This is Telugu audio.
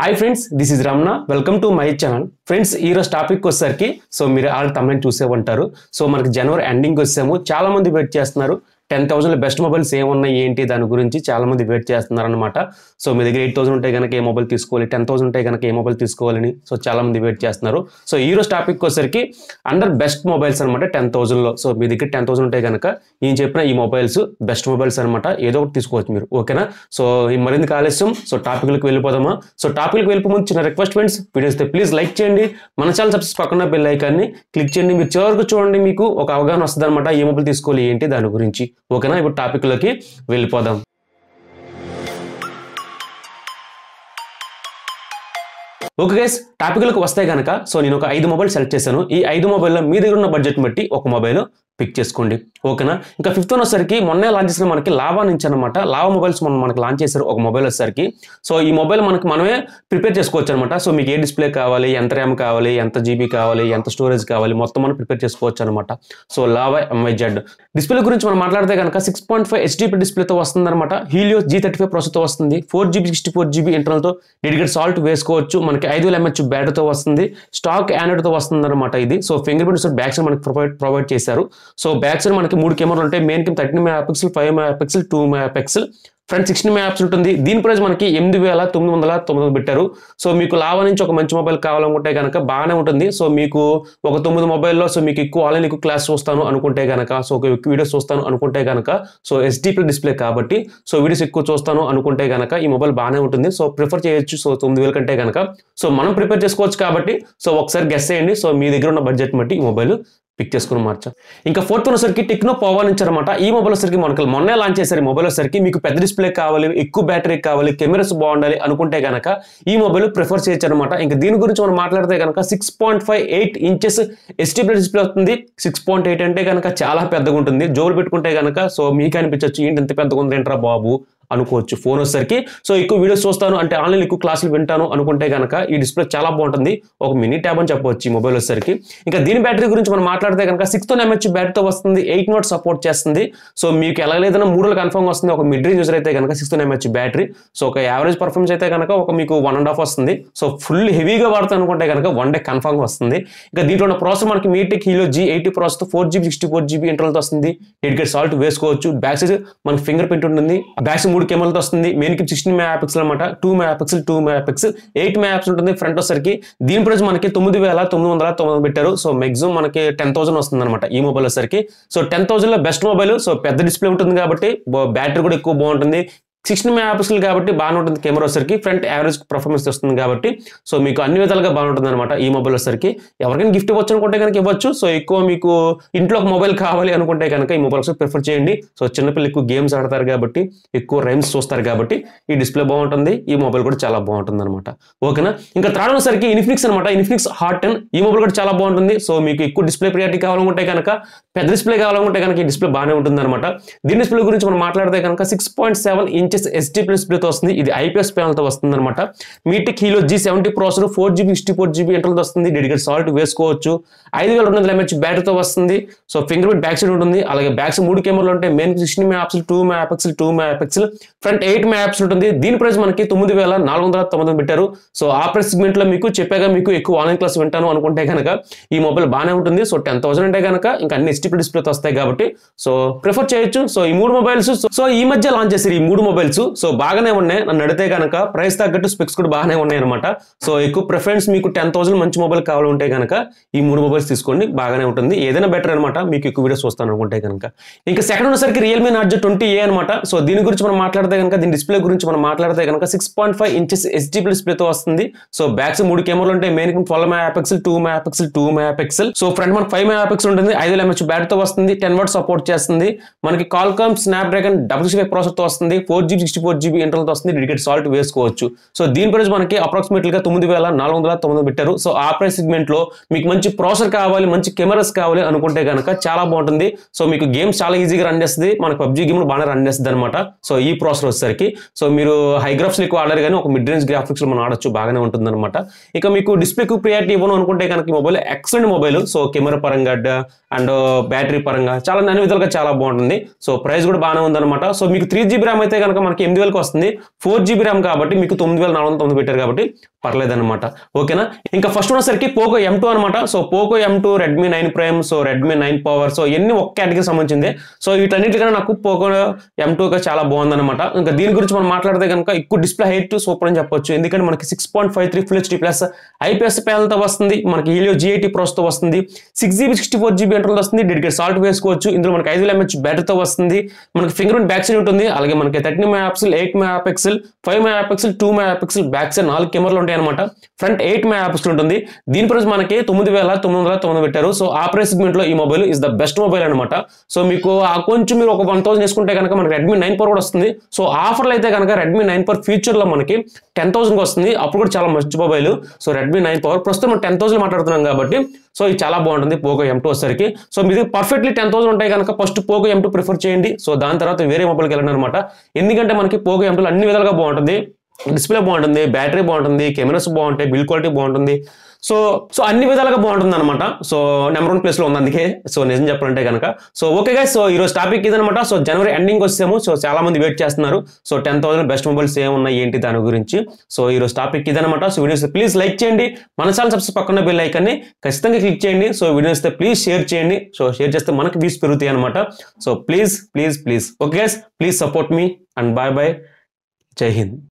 hi friends this is Ramana welcome to my channel friends ఈరోజు టాపిక్ వచ్చేసరికి సో మీరు ఆల్రెడీ తమ్మని చూసే ఉంటారు సో మనకి జనవరి ఎండింగ్ వచ్చాము చాలా మంది వెయిట్ చేస్తున్నారు టెన్ థౌసండ్లో బెస్ట్ మొబైల్స్ ఏమున్నాయి ఏంటి దాని గురించి చాలామంది వెయిట్ చేస్తున్నారనమాట సో మీ దగ్గర ఎయిట్ థౌసండ్ ఉంటే కనుక ఏ మొబైల్ తీసుకోవాలి టెన్ థౌసండ్ ఉంటే కనుక ఏ మొబైల్ తీసుకోవాలని సో చాలామంది వెయిట్ చేస్తున్నారు సో ఈ రోజు టాపిక్ వచ్చేసరికి అండర్ బెస్ట్ మొబైల్స్ అనమాట టెన్ థౌసండ్లో సో మీ దగ్గర టెన్ థౌసండ్ ఉంటే కనుక నేను చెప్పిన ఈ మొబైల్స్ బెస్ట్ మొబైల్స్ అనమాట ఏదో ఒకటి తీసుకోవచ్చు మీరు ఓకేనా సో ఈ మరింత ఆలస్యం సో టాపిక్లకు వెళ్ళిపోదామా సో టాపిక్లకు వెళ్ళిపో చిన్న request friends videos please like చేయండి మన ఛానల్ సబ్స్క్రైబ్ పక్కన బెల్ ఐకాన్ని క్లిక్ చేయండి మీరు చివరికి చూడండి మీకు ఒక అవగాహన వస్తుంది అనమాట ఏ మొబైల్ తీసుకోవాలి ఏంటి దాని గురించి ఓకేనా ఇప్పుడు టాపిక్లోకి వెళ్ళిపోదాం ఓకే గైస్ టాపిక్లకు వస్తే కనుక సో నేను ఒక ఐదు మొబైల్ సెలెక్ట్ చేశాను ఈ ఐదు మొబైల్లో మీ దగ్గర ఉన్న బడ్జెట్ బట్టి ఒక మొబైల్ పిక్ చేసుకోండి ఓకేనా ఇంకా ఫిఫ్త్ వన్ వచ్చేసరికి మొన్నే లాంచ్ చేసిన మనకి లావా నుంచి అనమాట లావా మొబైల్స్ మనం మనకి లాంచ్ చేశారు ఒక మొబైల్ వచ్చేసరికి సో ఈ మొబైల్ మనకి మనమే ప్రిపేర్ చేసుకోవచ్చు అనమాట సో మీకు ఏ డిస్ప్లే కావాలి ఎంత ర్యామ్ కావాలి ఎంత జీబీ కావాలి ఎంత స్టోరేజ్ కావాలి మొత్తం మనం ప్రిపేర్ చేసుకోవచ్చు అనమాట సో లావా జెడ్ డిస్ప్లే గురించి మనం మాట్లాడితే కనుక సిక్స్ పాయింట్ ఫైవ్ హెచ్డిపి డిస్ప్లేతో వస్తుందన్నమాట హీలియో జీ థర్టీ ఫైవ్ ప్రాసెస్తో వస్తుంది four GB sixty four GB ఇంటర్నల్తో డెడికేట్ సాల్ట్ వేసుకోవచ్చు మనకి ఐదు వేల ఎంహెచ్ బ్యాటరీతో వస్తుంది స్టాక్ యాండ్రాయిడ్తో వస్తుంది అనమాట ఇది సో ఫింగర్ ప్రింట్ బ్యాక్స్ మనకి ప్రొవైడ్ ప్రొవైడ్ చేశారు సో బ్యాక్ సైడ్ మనకి మూడు కెమెరాలు ఉంటాయి main cam thirteen mega pixel five mega pixel two mega pixel front sixteen mega pixel ఉంటుంది దీని ప్రైస్ మనకి ఎనిమిది వేల తొమ్మిది వందల తొమ్మిది పెట్టారు సో మీకు లావా నుంచి ఒక మంచి మొబైల్ కావాలనుకుంటే కనుక బాగానే ఉంటుంది సో మీకు ఒక తొమ్మిది మొబైల్లో సో మీకు ఎక్కువ ఆన్లైన్ ఎక్కువ క్లాస్ చూస్తాను అనుకుంటే కనుక సో ఒక వీడియోస్ చూస్తాను అనుకుంటే కనుక సో ఎస్డీపీ డిస్ప్లే కాబట్టి సో వీడియోస్ ఎక్కువ చూస్తాను అనుకుంటే కనుక ఈ మొబైల్ బాగానే ఉంటుంది సో ప్రిఫర్ చేయొచ్చు సో తొమ్మిది వేల కంటే కనుక సో మనం ప్రిపేర్ చేసుకోవచ్చు కాబట్టి సో ఒకసారి గెస్ చేయండి సో మీ దగ్గర ఉన్న బడ్జెట్ బట్టి ఈ మొబైల్ పిక్ చేసుకుని మార్చా ఇంకా ఫోర్త్ ఉన్నసరికి టెక్నో పవర్ నుంచి అనమాట ఈ మొబైల్ వచ్చేసరికి మనకు మొన్నే లాంచ్ చేశారు మొబైల్ వచ్చేసరికి మీకు పెద్ద డిస్ప్లే కావాలి ఎక్కువ బ్యాటరీ కావాలి కెమెరాస్ బాగుండాలి అనుకుంటే కనుక ఈ మొబైల్ ప్రిఫర్ చేయొచ్చు అనమాట ఇంకా దీని గురించి మనం మాట్లాడితే కనుక six point five eight inches ఎస్టిబ్లెట్ డిస్ప్లే వస్తుంది సిక్స్ పాయింట్ ఎయిట్ అంటే కనుక చాలా పెద్దగా ఉంటుంది జోలు పెట్టుకుంటే కనుక సో మీకు అనిపించవచ్చు ఏంటి ఎంత పెద్దగా ఉంది ఏంట్రా బాబు అనుకోవచ్చు ఫోన్ వచ్చేసరికి సో ఎక్కువ వీడియోస్ చూస్తాను అంటే ఆన్లైన్ ఎక్కువ క్లాసులు వింటాను అనుకుంటే కనుక ఈ డిస్ప్లే చాలా బాగుంటుంది ఒక మినీ ట్యాబ్ అని చెప్పవచ్చు మొబైల్ వచ్చేసరికి ఇంకా దీని బ్యాటరీ గురించి మనం మాట్లాడితే కనుక సిక్స్త్ ఎంహెచ్ బ్యాటరీతో వస్తుంది ఎయిట్ నోట్ సపోర్ట్ చేస్తుంది సో మీకు ఎలా లేదన్నా మూడు కన్ఫర్మ్ వస్తుంది ఒక మిడ్ రేంజ్ అయితే కనుక సిక్స్త్ ఎంహెచ్ బ్యాటరీ సో ఒక యావరేజ్ పర్ఫార్మెన్స్ అయితే కనుక ఒక మీకు వన్ అండ్ హాఫ్ వస్తుంది సో ఫుల్ హెవీగా వాడుతాను అనుకుంటే కనుక వన్ డే కన్ఫర్మ్ వస్తుంది ఇంకా దీంట్లో ఉన్న ప్రాసెస్ మనకి MediaTek Helio G eighty process four GB sixty four GB ఇంటర్నల్తో వస్తుంది ఎయిట్ గేట్ సాల్ట్ వేసుకోవచ్చు బ్యాక్ సైజ్ మనకి ఫింగర్ ప్రింట్ ఉంటుంది బ్యాక్ మూడు కెమెరాలతో వస్తుంది మెయిన్ కిప్ సిక్స్టీన్ మెగా పిక్సల్ అనమాట two mega pixel two mega pixel eight mega pixel ఉంటుంది ఫ్రంట్ వచ్చేసరికి దీని ప్రైస్ మనకి తొమ్మిది వేల తొమ్మిది వందల తొమ్మిది పెట్టారు సో మాక్సిమం మనకి టెన్ థౌసండ్ వస్తుంది అనమాట ఈ మొబైల్ వచ్చేసరికి సో టెన్ థౌసండ్లో బెస్ట్ మొబైల్ సో పెద్ద డిస్ప్లే ఉంటుంది కాబట్టి బ్యాటరీ కూడా ఎక్కువ బాగుంటుంది సిక్స్టీన్ ఎంఏ ఆప్షన్లు కాబట్టి బాగానే ఉంటుంది కెమెరా వచ్చరికి ఫ్రంట్ యావరేజ్ పర్ఫార్మెన్స్ వస్తుంది కాబట్టి సో మీకు అన్ని విధాలుగా బాగుంటుంది అనమాట ఈ మొబైల్ వచ్చరికి ఎవరికైనా గిఫ్ట్ ఇవ్వచ్చు అనుకుంటే కనుక ఇవ్వచ్చు సో ఎక్కువ మీకు ఇంట్లో ఒక మొబైల్ కావాలి అనుకుంటే కనుక ఈ మొబైల్ ఒకసారి ప్రిఫర్ చేయండి సో చిన్నపిల్లలు ఎక్కువ గేమ్స్ ఆడతారు కాబట్టి ఎక్కువ రైమ్స్ చూస్తారు కాబట్టి ఈ డిస్ప్లే బాగుంటుంది ఈ మొబైల్ కూడా చాలా బాగుంటుంది అనమాట ఓకేనా ఇంకా థర్డ్ సరికి ఇన్ఫినిక్స్ అనమాట ఇన్ఫినిక్స్ హాట్ టెన్ ఈ మొబైల్ కూడా చాలా బాగుంటుంది సో మీకు ఎక్కువ డిస్ప్లే ప్రియారిటీ కావాలనుకుంటే కనుక పెద్ద డిస్ప్లే కావాలనుకుంటే కనుక ఈ డిస్ప్లే బాగానే ఉంటుంది అనమాట దీని డిస్ప్లే గురించి మనం మాట్లాడితే కనుక సిక్స్ పాయింట్ సెవెన్ ఇంచెస్ వచ్చేసి ఎస్టీ ప్లస్ వస్తుంది ఇది ఐపీఎస్ ప్యానల్తో వస్తుంది అనమాట MediaTek Helio G seventy processor four GB sixty four GB enter వస్తుంది డెడికేట్ సాల్ట్ వేసుకోవచ్చు ఐదు వేల రెండు వందల ఎంహెచ్ బ్యాటరీతో వస్తుంది so finger print back side ఉంటుంది అలాగే బ్యాక్స్ మూడు కెమెరాలు ఉంటాయి మెయిన్ సిక్స్టీన్ మ్యాప్స్ టూ మ్యాపిక్స్ టూ మ్యాపిక్స్ ఫ్రంట్ ఎయిట్ మ్యాప్స్ ఉంటుంది దీని ప్రైస్ మనకి తొమ్మిది వేల నాలుగు వందల తొమ్మిది పెట్టారు సో ఆ ప్రైస్ సెగ్మెంట్లో మీకు చెప్పాక మీకు ఎక్కువ ఆన్లైన్ క్లాస్ వింటాను అనుకుంటే కనుక ఈ మొబైల్ బాగానే ఉంటుంది సో టెన్ థౌసండ్ అంటే కనుక ఇంకా అన్ని ఎస్టీపీ డిస్ప్లేతో వస్తాయి కాబట్టి సో ప్రిఫర్ చేయొచ్చు సో ఈ మూడు మొబైల్స్ సో ఈ మధ్య లాంచ్ చేశారు ఈ మూడు మొబైల్ తెలుసు సో బాగానే ఉన్నాయి నన్ను అడితే కనుక ప్రైస్ తగ్గట్టు స్పెక్స్ కూడా బాగానే ఉన్నాయి అనమాట సో ఎక్కువ ప్రిఫరెన్స్ మీకు టెన్ థౌసండ్ మంచి మొబైల్ కావాలంటే కనుక ఈ మూడు మొబైల్స్ తీసుకోండి బాగానే ఉంటుంది ఏదైనా బెటర్ అనమాట మీకు ఎక్కువ వీడియోస్ వస్తాను అనుకుంటే కనుక ఇంకా సెకండ్ ఉన్నసరికి రియల్మీ నార్జో ట్వంటీ ఏ అనమాట సో దీని గురించి మనం మాట్లాడితే కనుక దీని డిస్ప్లే గురించి మనం మాట్లాడితే కనుక six point five inches HDP డిస్ప్లేతో వస్తుంది సో బ్యాక్స్ మూడు కెమెరాలు ఉంటాయి main twelve mega pixel two mega pixel two mega pixel so front మన ఫైవ్ మెగా పిక్సెల్ ఉంటుంది ఐదు ఎంహెచ్ బ్యాటరీతో వస్తుంది టెన్ వర్డ్ సపోర్ట్ చేస్తుంది మనకి Qualcomm snap double six process తో వస్తుంది four G two sixty four GB ఇంటర్నల్తో వస్తుంది డెడికేట్ సాల్ట్ వేసుకోవచ్చు సో దీని ప్రైస్ మనకి అప్రాక్సిమేట్ గా తొమ్మిది వేల నాలుగు వందల తొమ్మిది పెట్టారు సో ఆ ప్రైస్ లో మీకు మంచి ప్రాసెసర్ కావాలి మంచి కెమెరాస్ కావాలి అనుకుంటే కనుక చాలా బాగుంటుంది సో మీకు గేమ్స్ చాలా ఈజీగా రన్ చేస్తుంది మనకు పబ్జి గేమ్ బాగా రన్ చేస్తుంది అనమాట సో ఈ ప్రాసెసర్ వచ్చేసరికి సో మీరు హైగ్రాఫ్స్ ఎక్కువ ఆడారు కానీ ఒక మిడ్ రేంజ్ గ్రాఫిక్స్ మనం ఆడొచ్చు బాగానే ఉంటుంది అనమాట ఇక మీకు డిస్ప్లే ప్రియారిటీ ఇవ్వను అనుకుంటే కనుక mobile excellent mobile so camera పరంగా అండ్ బ్యాటరీ uh, పరంగా చాలా అన్ని విధాలుగా చాలా బాగుంటుంది సో ప్రైస్ కూడా బాగానే ఉందన్నమాట సో మీకు త్రీ జీబీ ర్యామ్ అయితే కనుక కనుక మనకి ఎనిమిది వస్తుంది ఫోర్ జీబీ ర్యామ్ కాబట్టి మీకు తొమ్మిది వేల నాలుగు వందల తొమ్మిది పెట్టారు కాబట్టి పర్లేదనమాట ఓకేనా ఇంకా ఫస్ట్ ఉన్నసరికి పోకో ఎం టూ అనమాట so Poco M two Redmi nine prime so Redmi nine power so ఇవన్నీ ఒక్క కేటగిరీకి సంబంధించింది సో వీటన్నిటికన్నా నాకు పోకో ఎం టూ చాలా బాగుందన్నమాట ఇంకా దీని గురించి మనం మాట్లాడితే కనుక ఎక్కువ డిస్ప్లే హైట్ సూపర్ అని చెప్పొచ్చు ఎందుకంటే మనకి six point five three full HD plus IPS ప్యానల్తో వస్తుంది మనకి హీలియో జీఐటీ ప్రోస్తో వస్తుంది six GB sixty four GB enter వస్తుంది డెడికేట్ సాల్ట్ వేసుకోవచ్చు ఇందులో మనకి ఐదు ఎంహెచ్ బ్యాటరీతో వస్తుంది మనకి ఫింగర్ ప్రింట్ బ్యాక్ సైడ్ ఉంటుంది అలాగే మనకి thirty mega pixel eight mega pixel five mega pixel two mega pixel back side నాలుగు కెమెరాలు ఉంటాయి అనమాట ఫ్రంట్ ఎయిట్ మ్యాప్స్ ఉంటుంది దీని ప్రైస్ మనకి తొమ్మిది వేల తొమ్మిది వందల తొమ్మిది పెట్టారు సో ఆ ప్రైస్ సెగ్మెంట్ లో ఈ mobile is the best mobile అనమాట సో మీకు ఆ కొంచెం మీరు ఒక వన్ థౌసండ్ చేసుకుంటే కనుక మనకి రెడ్మీ నైన్ ఫోర్ కూడా వస్తుంది సో ఆఫర్లు అయితే కనుక రెడ్మీ నైన్ ఫోర్ ఫ్యూచర్ లో మనకి టెన్ థౌసండ్ వస్తుంది అప్పుడు కూడా చాలా మంచి mobile so Redmi nine power ప్రస్తుతం మనం టెన్ థౌసండ్ మాట్లాడుతున్నాం కాబట్టి సో ఇది చాలా బాగుంటుంది పోకో ఎం టూ వచ్చేసరికి సో మీరు పర్ఫెక్ట్లీ టెన్ థౌసండ్ ఉంటాయి కనుక first Poco M two prefer చేయండి సో దాని తర్వాత వేరే మొబైల్కి వెళ్ళండి అనమాట ఎందుకంటే మనకి పోకో ఎం టూలు అన్ని విధాలుగా బాగుంటుంది డిస్ప్లే బాగుంటుంది బ్యాటరీ బాగుంటుంది కెమెరాస్ బాగుంటాయి బిల్ క్వాలిటీ బాగుంటుంది సో సో అన్ని విధాలుగా బాగుంటుంది అనమాట సో నెంబర్ వన్ ప్లేస్లో ఉంది అందుకే సో నిజం చెప్పాలంటే కనుక సో ఓకే గా సో ఈరోజు టాపిక్ ఇదనమాట సో జనవరి ఎండింగ్ వస్తాము సో చాలా మంది వెయిట్ చేస్తున్నారు so ten thousand best mobiles ఏమున్నాయి ఏంటి దాని గురించి సో ఈరోజు టాపిక్ ఇదనమాట సో వీడియోస్ ప్లీజ్ లైక్ చేయండి మన ఛానల్ సబ్స్క్రైబ్ పక్కన లైక్ అని ఖచ్చితంగా క్లిక్ చేయండి సో వీడియోస్ ప్లీజ్ షేర్ చేయండి సో షేర్ చేస్తే మనకి వ్యూస్ పెరుగుతాయి అనమాట so please please please okay please support me and bye bye Jai Hind